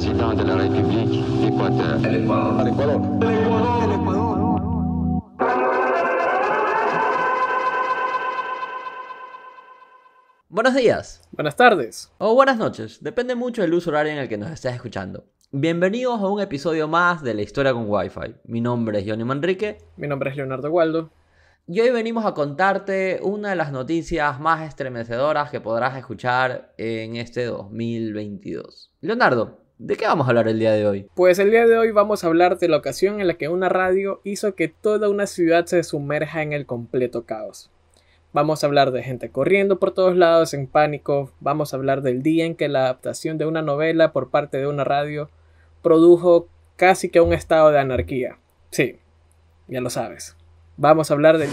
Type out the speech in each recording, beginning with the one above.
de la Buenos días. Buenas tardes. O buenas noches. Depende mucho del uso horario en el que nos estés escuchando. Bienvenidos a un episodio más de La Historia con Wi-Fi. Mi nombre es Johnny Manrique. Mi nombre es Leonardo Waldo. Y hoy venimos a contarte una de las noticias más estremecedoras que podrás escuchar en este 2022. Leonardo, ¿De qué vamos a hablar el día de hoy? Pues el día de hoy vamos a hablar de la ocasión en la que una radio hizo que toda una ciudad se sumerja en el completo caos. Vamos a hablar de gente corriendo por todos lados en pánico, vamos a hablar del día en que la adaptación de una novela por parte de una radio produjo casi que un estado de anarquía. Sí, ya lo sabes. Vamos a hablar del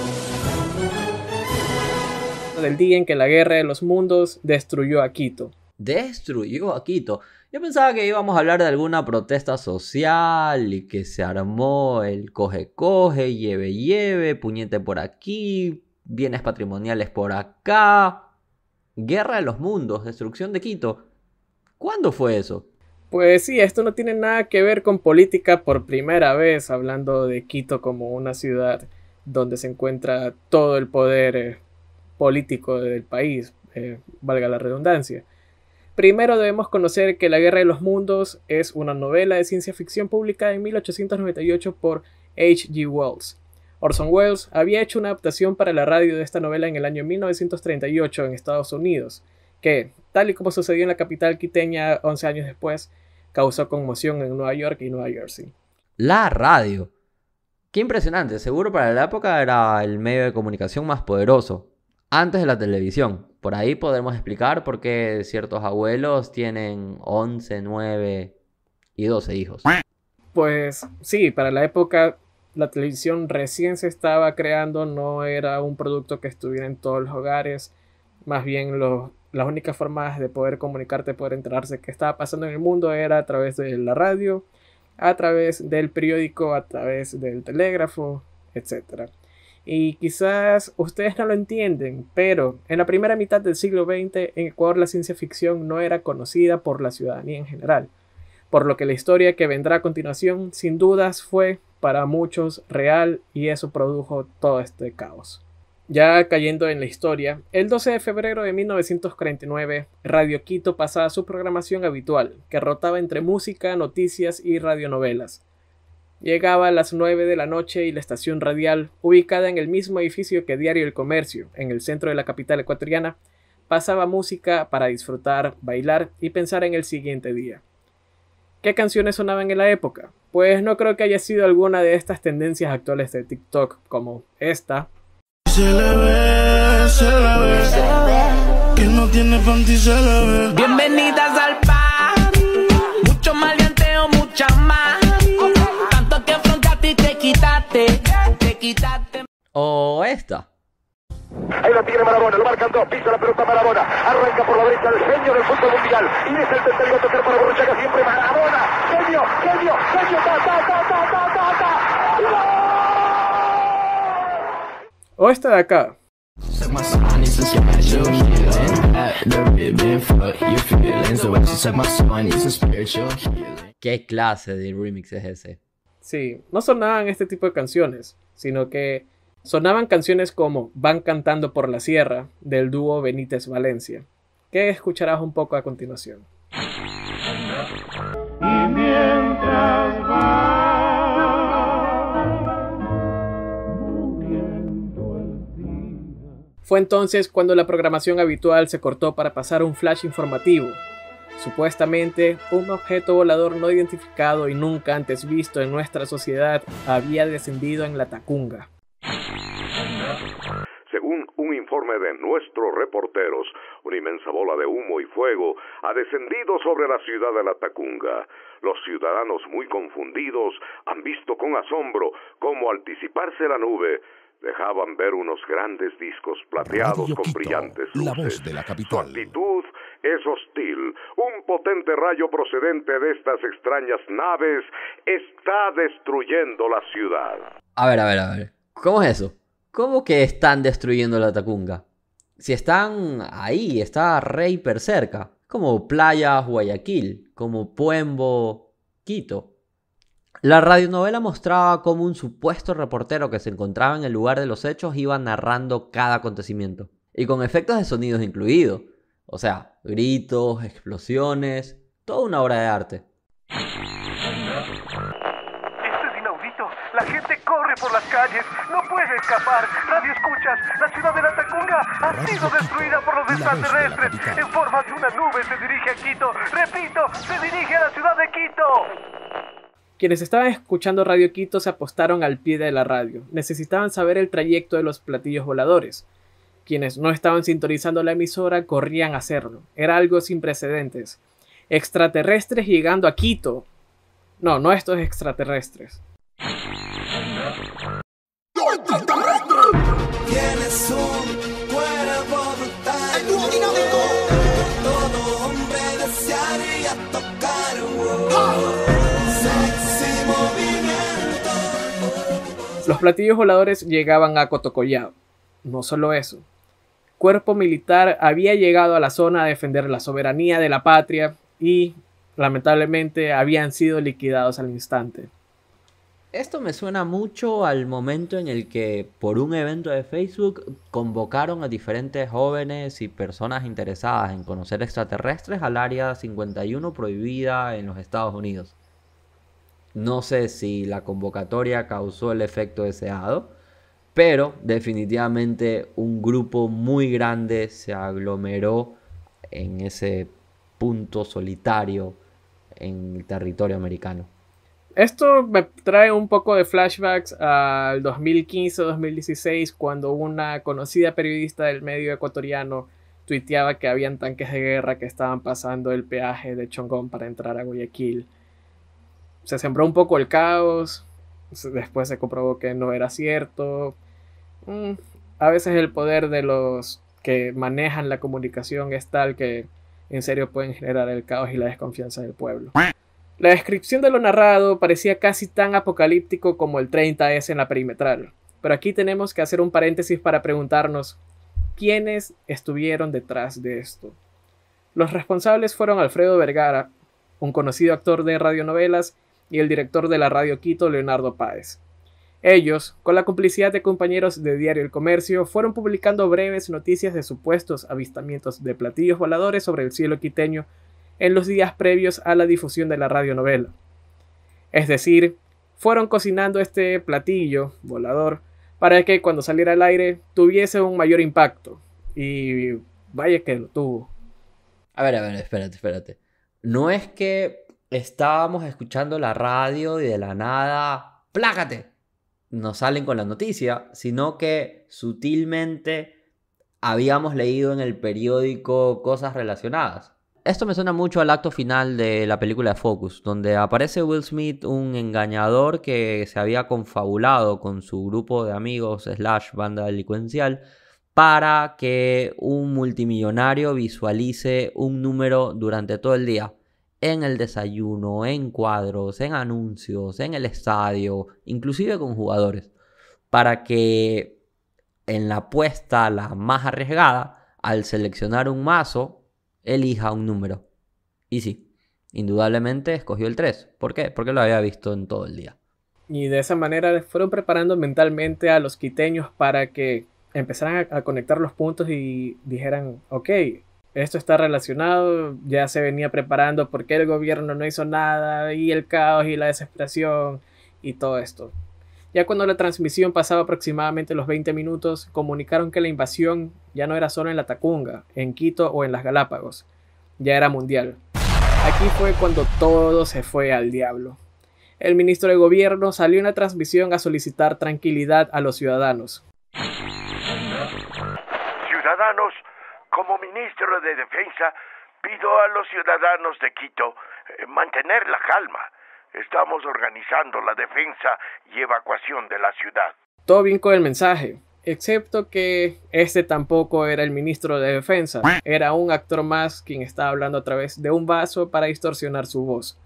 del día en que la guerra de los mundos destruyó a Quito. Destruyó a Quito. Yo pensaba que íbamos a hablar de alguna protesta social y que se armó el coge-coge, lleve-lleve, puñete por aquí, bienes patrimoniales por acá, guerra de los mundos, destrucción de Quito. ¿Cuándo fue eso? Pues sí, esto no tiene nada que ver con política por primera vez, hablando de Quito como una ciudad donde se encuentra todo el poder eh, político del país, eh, valga la redundancia. Primero debemos conocer que La Guerra de los Mundos es una novela de ciencia ficción publicada en 1898 por H.G. Wells. Orson Welles había hecho una adaptación para la radio de esta novela en el año 1938 en Estados Unidos, que, tal y como sucedió en la capital quiteña 11 años después, causó conmoción en Nueva York y Nueva Jersey. La radio. Qué impresionante, seguro para la época era el medio de comunicación más poderoso, antes de la televisión. Por ahí podemos explicar por qué ciertos abuelos tienen 11, 9 y 12 hijos. Pues sí, para la época la televisión recién se estaba creando, no era un producto que estuviera en todos los hogares, más bien las únicas formas de poder comunicarte, poder enterarse qué estaba pasando en el mundo era a través de la radio, a través del periódico, a través del telégrafo, etc. Y quizás ustedes no lo entienden, pero en la primera mitad del siglo XX en Ecuador la ciencia ficción no era conocida por la ciudadanía en general, por lo que la historia que vendrá a continuación sin dudas fue para muchos real y eso produjo todo este caos. Ya cayendo en la historia, el 12 de febrero de 1949, Radio Quito pasaba su programación habitual, que rotaba entre música, noticias y radionovelas. Llegaba a las 9 de la noche y la estación radial, ubicada en el mismo edificio que Diario El Comercio, en el centro de la capital ecuatoriana, pasaba música para disfrutar, bailar y pensar en el siguiente día. ¿Qué canciones sonaban en la época? Pues no creo que haya sido alguna de estas tendencias actuales de TikTok, como esta. Bienvenida quitaste. O esta. Ahí la tiene Marabona, lo marcan dos, pisa la pelota Marabona, arranca por la derecha el genio del fútbol mundial, y es el tercero a tocar para Borruchaga, siempre Marabona, genio, genio, genio, ta, ta, ta, ta, ta, ta, ta. O esta de acá. ¿Qué clase de remix es ese? Sí, no sonaban este tipo de canciones sino que sonaban canciones como Van cantando por la sierra del dúo Benítez Valencia, que escucharás un poco a continuación. Fue entonces cuando la programación habitual se cortó para pasar un flash informativo Supuestamente, un objeto volador no identificado y nunca antes visto en nuestra sociedad había descendido en la Tacunga. Según un informe de nuestros reporteros, una inmensa bola de humo y fuego ha descendido sobre la ciudad de La Tacunga. Los ciudadanos muy confundidos han visto con asombro cómo al disiparse la nube dejaban ver unos grandes discos plateados con brillantes luces. La voz de la capital es hostil. Un potente rayo procedente de estas extrañas naves está destruyendo la ciudad. A ver, a ver, a ver. ¿Cómo es eso? ¿Cómo que están destruyendo la Tacunga? Si están ahí, está re hiper cerca. Como Playa Guayaquil, como Puembo, Quito. La radionovela mostraba cómo un supuesto reportero que se encontraba en el lugar de los hechos iba narrando cada acontecimiento, y con efectos de sonidos incluidos, o sea, gritos, explosiones, toda una obra de arte. Esto es inaudito. La gente corre por las calles. No puede escapar. Radio escuchas. La ciudad de La Tacunga ha sido destruida por los extraterrestres. En forma de una nube se dirige a Quito. Repito, se dirige a la ciudad de Quito. Quienes estaban escuchando Radio Quito se apostaron al pie de la radio. Necesitaban saber el trayecto de los platillos voladores. Quienes no estaban sintonizando la emisora corrían a hacerlo. Era algo sin precedentes. Extraterrestres llegando a Quito. No, no estos extraterrestres. Ah. Los platillos voladores llegaban a Cotocollado. No solo eso, cuerpo militar había llegado a la zona a defender la soberanía de la patria y lamentablemente habían sido liquidados al instante. Esto me suena mucho al momento en el que por un evento de Facebook convocaron a diferentes jóvenes y personas interesadas en conocer extraterrestres al área 51 prohibida en los Estados Unidos. No sé si la convocatoria causó el efecto deseado, pero definitivamente un grupo muy grande se aglomeró en ese punto solitario en el territorio americano. Esto me trae un poco de flashbacks al 2015-2016, cuando una conocida periodista del medio ecuatoriano tuiteaba que habían tanques de guerra que estaban pasando el peaje de Chongón para entrar a Guayaquil. Se sembró un poco el caos, después se comprobó que no era cierto, Mm. a veces el poder de los que manejan la comunicación es tal que en serio pueden generar el caos y la desconfianza del pueblo. La descripción de lo narrado parecía casi tan apocalíptico como el 30S en la perimetral, pero aquí tenemos que hacer un paréntesis para preguntarnos quiénes estuvieron detrás de esto. Los responsables fueron Alfredo Vergara, un conocido actor de radionovelas, y el director de la radio Quito, Leonardo Páez. Ellos, con la complicidad de compañeros de Diario El Comercio, fueron publicando breves noticias de supuestos avistamientos de platillos voladores sobre el cielo quiteño en los días previos a la difusión de la radionovela. Es decir, fueron cocinando este platillo volador para que cuando saliera al aire tuviese un mayor impacto. Y vaya que lo tuvo. A ver, a ver, espérate, espérate. No es que estábamos escuchando la radio y de la nada, plácate, no salen con la noticia, sino que sutilmente habíamos leído en el periódico cosas relacionadas. Esto me suena mucho al acto final de la película Focus, donde aparece Will Smith, un engañador que se había confabulado con su grupo de amigos slash banda delincuencial para que un multimillonario visualice un número durante todo el día en el desayuno, en cuadros, en anuncios, en el estadio, inclusive con jugadores, para que en la apuesta la más arriesgada, al seleccionar un mazo, elija un número. Y sí, indudablemente escogió el 3. ¿Por qué? Porque lo había visto en todo el día. Y de esa manera fueron preparando mentalmente a los quiteños para que empezaran a, conectar los puntos y dijeran, ok, esto está relacionado, ya se venía preparando porque el gobierno no hizo nada y el caos y la desesperación y todo esto. Ya cuando la transmisión pasaba aproximadamente los 20 minutos, comunicaron que la invasión ya no era solo en la Tacunga, en Quito o en las Galápagos, ya era mundial. Aquí fue cuando todo se fue al diablo. El ministro de Gobierno salió en la transmisión a solicitar tranquilidad a los ciudadanos, Como ministro de Defensa, pido a los ciudadanos de Quito eh, mantener la calma. Estamos organizando la defensa y evacuación de la ciudad. Todo bien con el mensaje, excepto que este tampoco era el ministro de Defensa, era un actor más quien estaba hablando a través de un vaso para distorsionar su voz.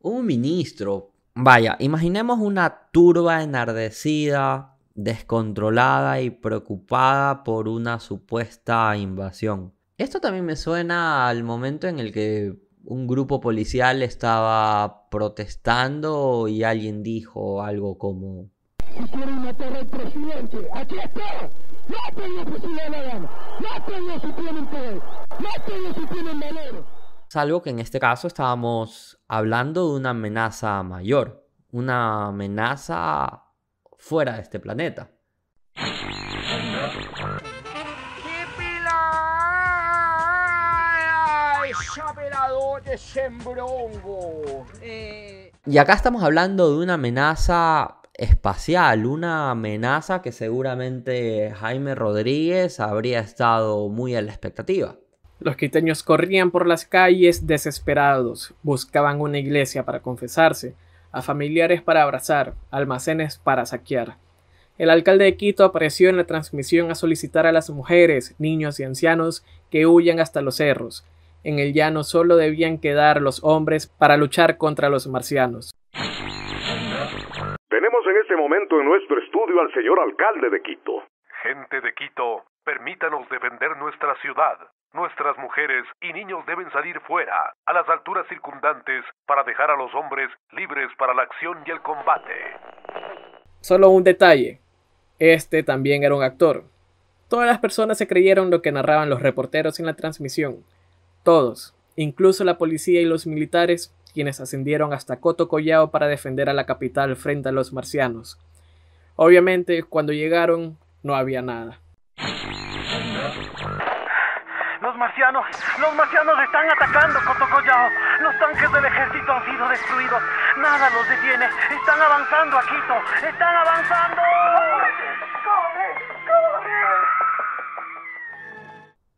Un ministro. Vaya, imaginemos una turba enardecida, descontrolada y preocupada por una supuesta invasión. Esto también me suena al momento en el que un grupo policial estaba protestando y alguien dijo algo como... Es matar Salvo que en este caso estábamos hablando de una amenaza mayor, una amenaza fuera de este planeta. Eh, y acá estamos hablando de una amenaza espacial, una amenaza que seguramente Jaime Rodríguez habría estado muy a la expectativa. Los quiteños corrían por las calles desesperados, buscaban una iglesia para confesarse, a familiares para abrazar, almacenes para saquear. El alcalde de Quito apareció en la transmisión a solicitar a las mujeres, niños y ancianos que huyan hasta los cerros. En el llano solo debían quedar los hombres para luchar contra los marcianos. Tenemos en este momento en nuestro estudio al señor alcalde de Quito. Gente de Quito, permítanos defender nuestra ciudad. Nuestras mujeres y niños deben salir fuera, a las alturas circundantes, para dejar a los hombres libres para la acción y el combate. Solo un detalle. Este también era un actor. Todas las personas se creyeron lo que narraban los reporteros en la transmisión. Todos, incluso la policía y los militares, quienes ascendieron hasta Coto Collao para defender a la capital frente a los marcianos. Obviamente, cuando llegaron, no había nada. Los marcianos, los marcianos están atacando Cotocollao. Los tanques del ejército han sido destruidos. Nada los detiene. Están avanzando a Están avanzando.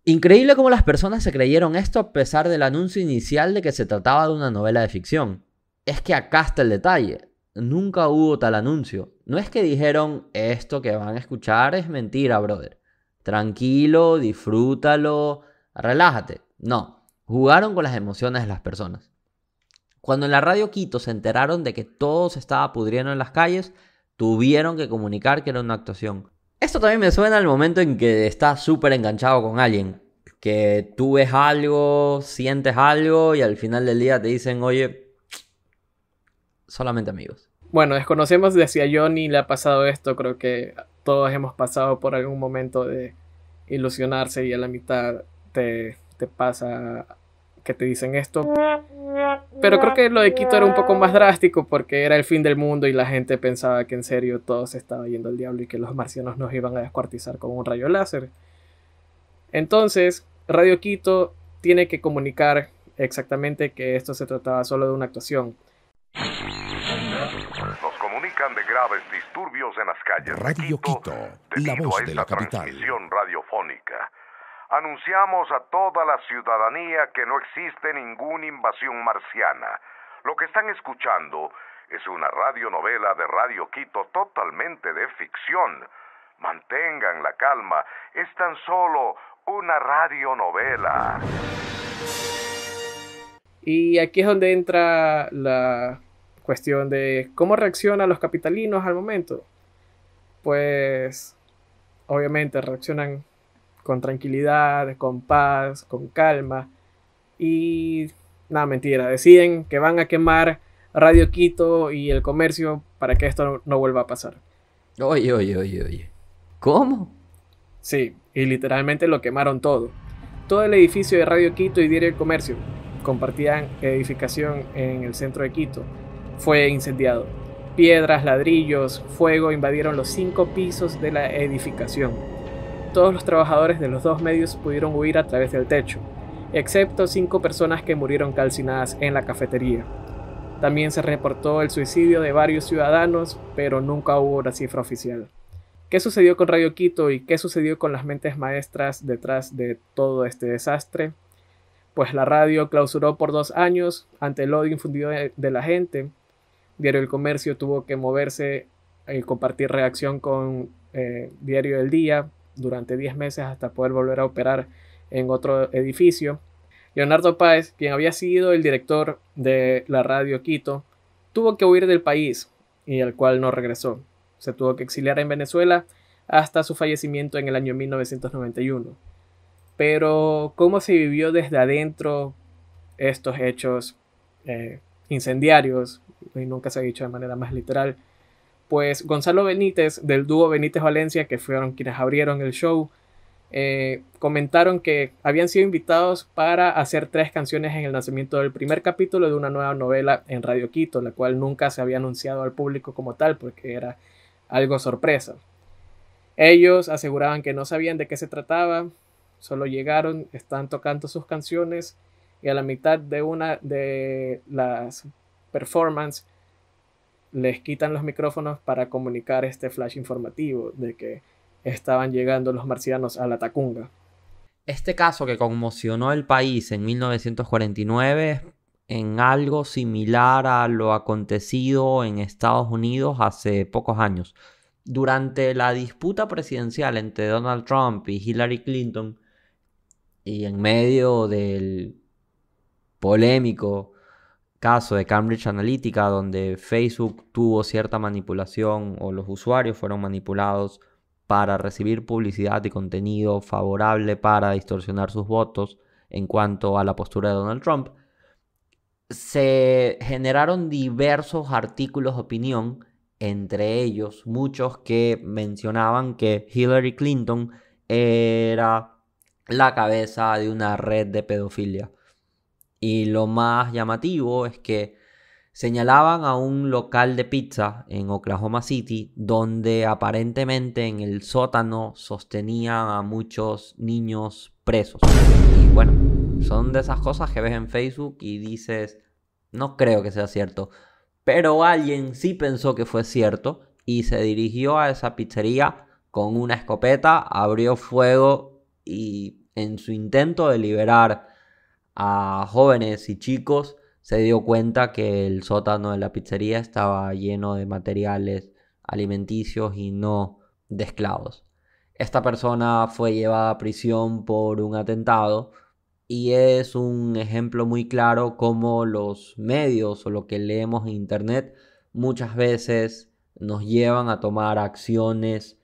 Increíble cómo las personas se creyeron esto a pesar del anuncio inicial de que se trataba de una novela de ficción. Es que acá está el detalle. Nunca hubo tal anuncio. No es que dijeron esto que van a escuchar es mentira, brother. Tranquilo, disfrútalo, relájate. No, jugaron con las emociones de las personas. Cuando en la radio Quito se enteraron de que todo se estaba pudriendo en las calles, tuvieron que comunicar que era una actuación. Esto también me suena al momento en que estás súper enganchado con alguien, que tú ves algo, sientes algo y al final del día te dicen, oye, solamente amigos. Bueno, desconocemos decía Johnny le ha pasado esto, creo que todos hemos pasado por algún momento de ilusionarse y a la mitad te, pasa que te dicen esto. Pero creo que lo de Quito era un poco más drástico porque era el fin del mundo y la gente pensaba que en serio todo se estaba yendo al diablo y que los marcianos nos iban a descuartizar con un rayo láser. Entonces, Radio Quito tiene que comunicar exactamente que esto se trataba solo de una actuación. Nos comunican de graves disturbios en las calles. Radio Quito, la voz de la capital. Transmisión radiofónica anunciamos a toda la ciudadanía que no existe ninguna invasión marciana. Lo que están escuchando es una radionovela de Radio Quito totalmente de ficción. Mantengan la calma, es tan solo una radionovela. Y aquí es donde entra la cuestión de cómo reaccionan los capitalinos al momento. Pues obviamente reaccionan con tranquilidad, con paz, con calma. Y nada, mentira, deciden que van a quemar Radio Quito y el comercio para que esto no vuelva a pasar. Oye, oye, oye, oye. ¿Cómo? Sí, y literalmente lo quemaron todo. Todo el edificio de Radio Quito y Diario El Comercio, compartían edificación en el centro de Quito, fue incendiado. Piedras, ladrillos, fuego invadieron los cinco pisos de la edificación todos los trabajadores de los dos medios pudieron huir a través del techo, excepto cinco personas que murieron calcinadas en la cafetería. También se reportó el suicidio de varios ciudadanos, pero nunca hubo una cifra oficial. ¿Qué sucedió con Radio Quito y qué sucedió con las mentes maestras detrás de todo este desastre? Pues la radio clausuró por dos años ante el odio infundido de, la gente. Diario El Comercio tuvo que moverse y eh, compartir reacción con eh, Diario del Día, durante 10 meses hasta poder volver a operar en otro edificio. Leonardo Páez, quien había sido el director de la radio Quito, tuvo que huir del país y al cual no regresó. Se tuvo que exiliar en Venezuela hasta su fallecimiento en el año 1991. Pero cómo se vivió desde adentro estos hechos eh, incendiarios, y nunca se ha dicho de manera más literal, pues Gonzalo Benítez del dúo Benítez Valencia, que fueron quienes abrieron el show, eh, comentaron que habían sido invitados para hacer tres canciones en el nacimiento del primer capítulo de una nueva novela en Radio Quito, la cual nunca se había anunciado al público como tal porque era algo sorpresa. Ellos aseguraban que no sabían de qué se trataba, solo llegaron, están tocando sus canciones y a la mitad de una de las performances les quitan los micrófonos para comunicar este flash informativo de que estaban llegando los marcianos a la Tacunga. Este caso que conmocionó el país en 1949 en algo similar a lo acontecido en Estados Unidos hace pocos años. Durante la disputa presidencial entre Donald Trump y Hillary Clinton, y en medio del polémico caso de Cambridge Analytica, donde Facebook tuvo cierta manipulación o los usuarios fueron manipulados para recibir publicidad y contenido favorable para distorsionar sus votos en cuanto a la postura de Donald Trump, se generaron diversos artículos de opinión, entre ellos muchos que mencionaban que Hillary Clinton era la cabeza de una red de pedofilia. Y lo más llamativo es que señalaban a un local de pizza en Oklahoma City donde aparentemente en el sótano sostenían a muchos niños presos. Y bueno, son de esas cosas que ves en Facebook y dices, no creo que sea cierto. Pero alguien sí pensó que fue cierto y se dirigió a esa pizzería con una escopeta, abrió fuego y en su intento de liberar a jóvenes y chicos, se dio cuenta que el sótano de la pizzería estaba lleno de materiales alimenticios y no de esclavos. Esta persona fue llevada a prisión por un atentado y es un ejemplo muy claro cómo los medios o lo que leemos en internet muchas veces nos llevan a tomar acciones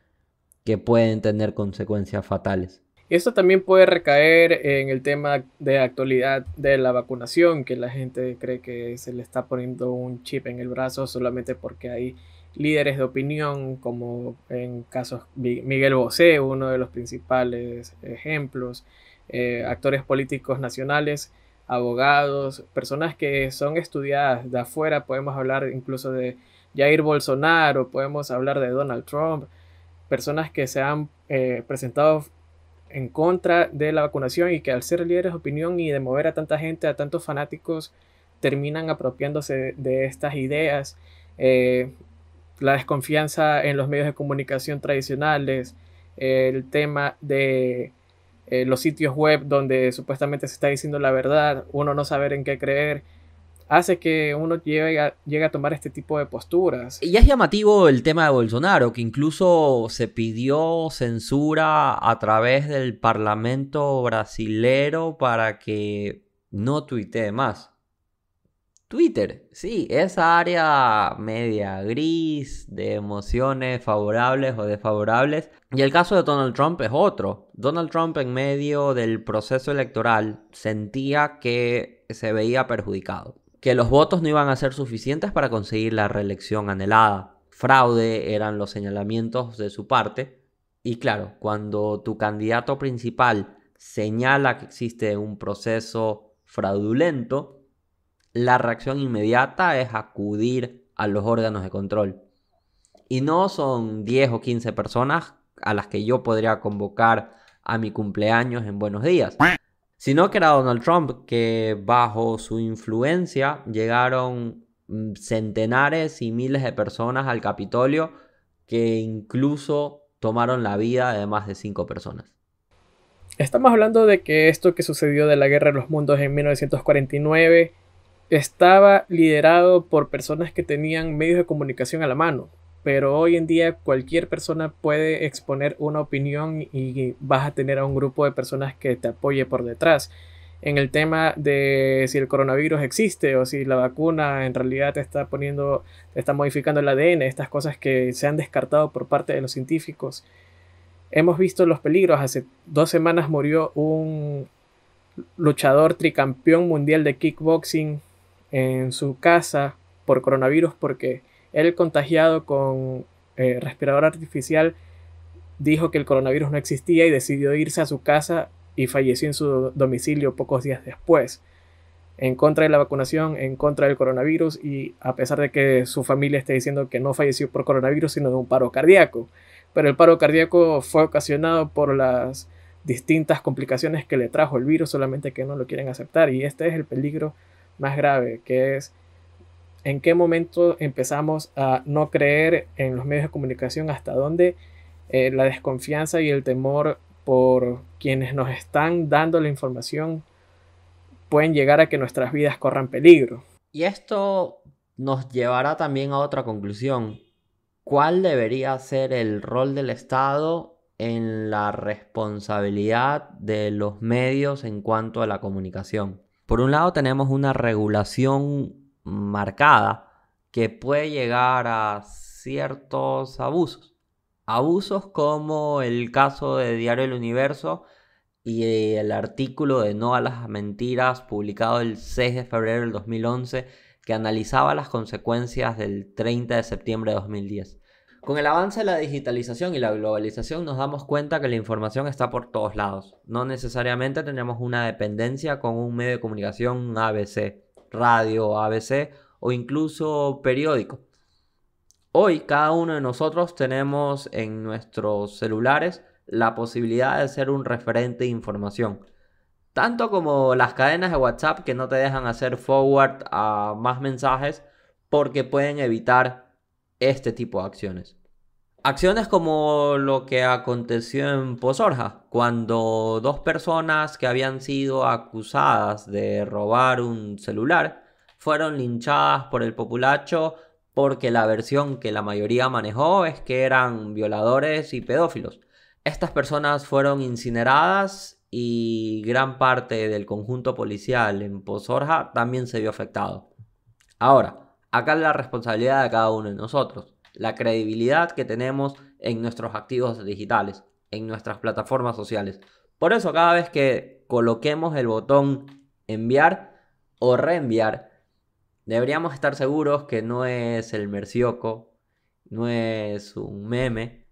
que pueden tener consecuencias fatales. Esto también puede recaer en el tema de actualidad de la vacunación, que la gente cree que se le está poniendo un chip en el brazo solamente porque hay líderes de opinión, como en casos Miguel Bosé, uno de los principales ejemplos, eh, actores políticos nacionales, abogados, personas que son estudiadas de afuera, podemos hablar incluso de Jair Bolsonaro, podemos hablar de Donald Trump, personas que se han eh, presentado en contra de la vacunación y que al ser líderes de opinión y de mover a tanta gente, a tantos fanáticos, terminan apropiándose de, estas ideas. Eh, la desconfianza en los medios de comunicación tradicionales, el tema de eh, los sitios web donde supuestamente se está diciendo la verdad, uno no saber en qué creer hace que uno llegue a, tomar este tipo de posturas. Y es llamativo el tema de Bolsonaro, que incluso se pidió censura a través del Parlamento brasilero para que no tuitee más. Twitter, sí, esa área media gris de emociones favorables o desfavorables. Y el caso de Donald Trump es otro. Donald Trump en medio del proceso electoral sentía que se veía perjudicado que los votos no iban a ser suficientes para conseguir la reelección anhelada. Fraude eran los señalamientos de su parte. Y claro, cuando tu candidato principal señala que existe un proceso fraudulento, la reacción inmediata es acudir a los órganos de control. Y no son 10 o 15 personas a las que yo podría convocar a mi cumpleaños en buenos días, sino que era Donald Trump, que bajo su influencia llegaron mm, centenares y miles de personas al Capitolio que incluso tomaron la vida de más de cinco personas. Estamos hablando de que esto que sucedió de la Guerra de los Mundos en 1949 estaba liderado por personas que tenían medios de comunicación a la mano, pero hoy en día cualquier persona puede exponer una opinión y vas a tener a un grupo de personas que te apoye por detrás. En el tema de si el coronavirus existe o si la vacuna en realidad te está poniendo, te está modificando el ADN, estas cosas que se han descartado por parte de los científicos. Hemos visto los peligros. Hace dos semanas murió un luchador tricampeón mundial de kickboxing en su casa por coronavirus porque él, contagiado con eh, respirador artificial dijo que el coronavirus no existía y decidió irse a su casa y falleció en su domicilio pocos días después. En contra de la vacunación, en contra del coronavirus y a pesar de que su familia esté diciendo que no falleció por coronavirus sino de un paro cardíaco. Pero el paro cardíaco fue ocasionado por las distintas complicaciones que le trajo el virus, solamente que no lo quieren aceptar. Y este es el peligro más grave, que es en qué momento empezamos a no creer en los medios de comunicación, hasta dónde eh, la desconfianza y el temor por quienes nos están dando la información pueden llegar a que nuestras vidas corran peligro. Y esto nos llevará también a otra conclusión. ¿Cuál debería ser el rol del Estado en la responsabilidad de los medios en cuanto a la comunicación? Por un lado tenemos una regulación marcada que puede llegar a ciertos abusos. Abusos como el caso de Diario del Universo y el artículo de No a las Mentiras publicado el 6 de febrero del 2011 que analizaba las consecuencias del 30 de septiembre de 2010. Con el avance de la digitalización y la globalización nos damos cuenta que la información está por todos lados. No necesariamente tenemos una dependencia con un medio de comunicación ABC radio, ABC o incluso periódico. Hoy cada uno de nosotros tenemos en nuestros celulares la posibilidad de ser un referente de información. Tanto como las cadenas de WhatsApp que no te dejan hacer forward a más mensajes porque pueden evitar este tipo de acciones. Acciones como lo que aconteció en Pozorja, cuando dos personas que habían sido acusadas de robar un celular fueron linchadas por el populacho porque la versión que la mayoría manejó es que eran violadores y pedófilos. Estas personas fueron incineradas y gran parte del conjunto policial en Pozorja también se vio afectado. Ahora, acá es la responsabilidad de cada uno de nosotros la credibilidad que tenemos en nuestros activos digitales, en nuestras plataformas sociales. Por eso cada vez que coloquemos el botón enviar o reenviar, deberíamos estar seguros que no es el mercioco, no es un meme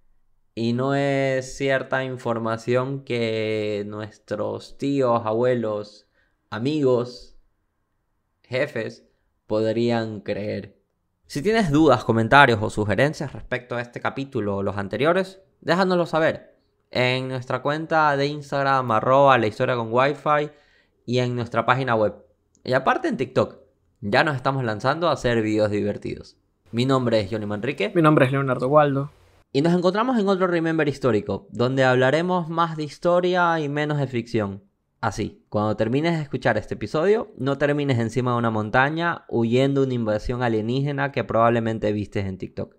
y no es cierta información que nuestros tíos, abuelos, amigos, jefes podrían creer. Si tienes dudas, comentarios o sugerencias respecto a este capítulo o los anteriores, déjanoslo saber en nuestra cuenta de Instagram, arroba la historia con wifi y en nuestra página web. Y aparte en TikTok, ya nos estamos lanzando a hacer videos divertidos. Mi nombre es Johnny Manrique. Mi nombre es Leonardo Waldo. Y nos encontramos en otro Remember histórico, donde hablaremos más de historia y menos de ficción así. Cuando termines de escuchar este episodio, no termines encima de una montaña huyendo de una invasión alienígena que probablemente vistes en TikTok.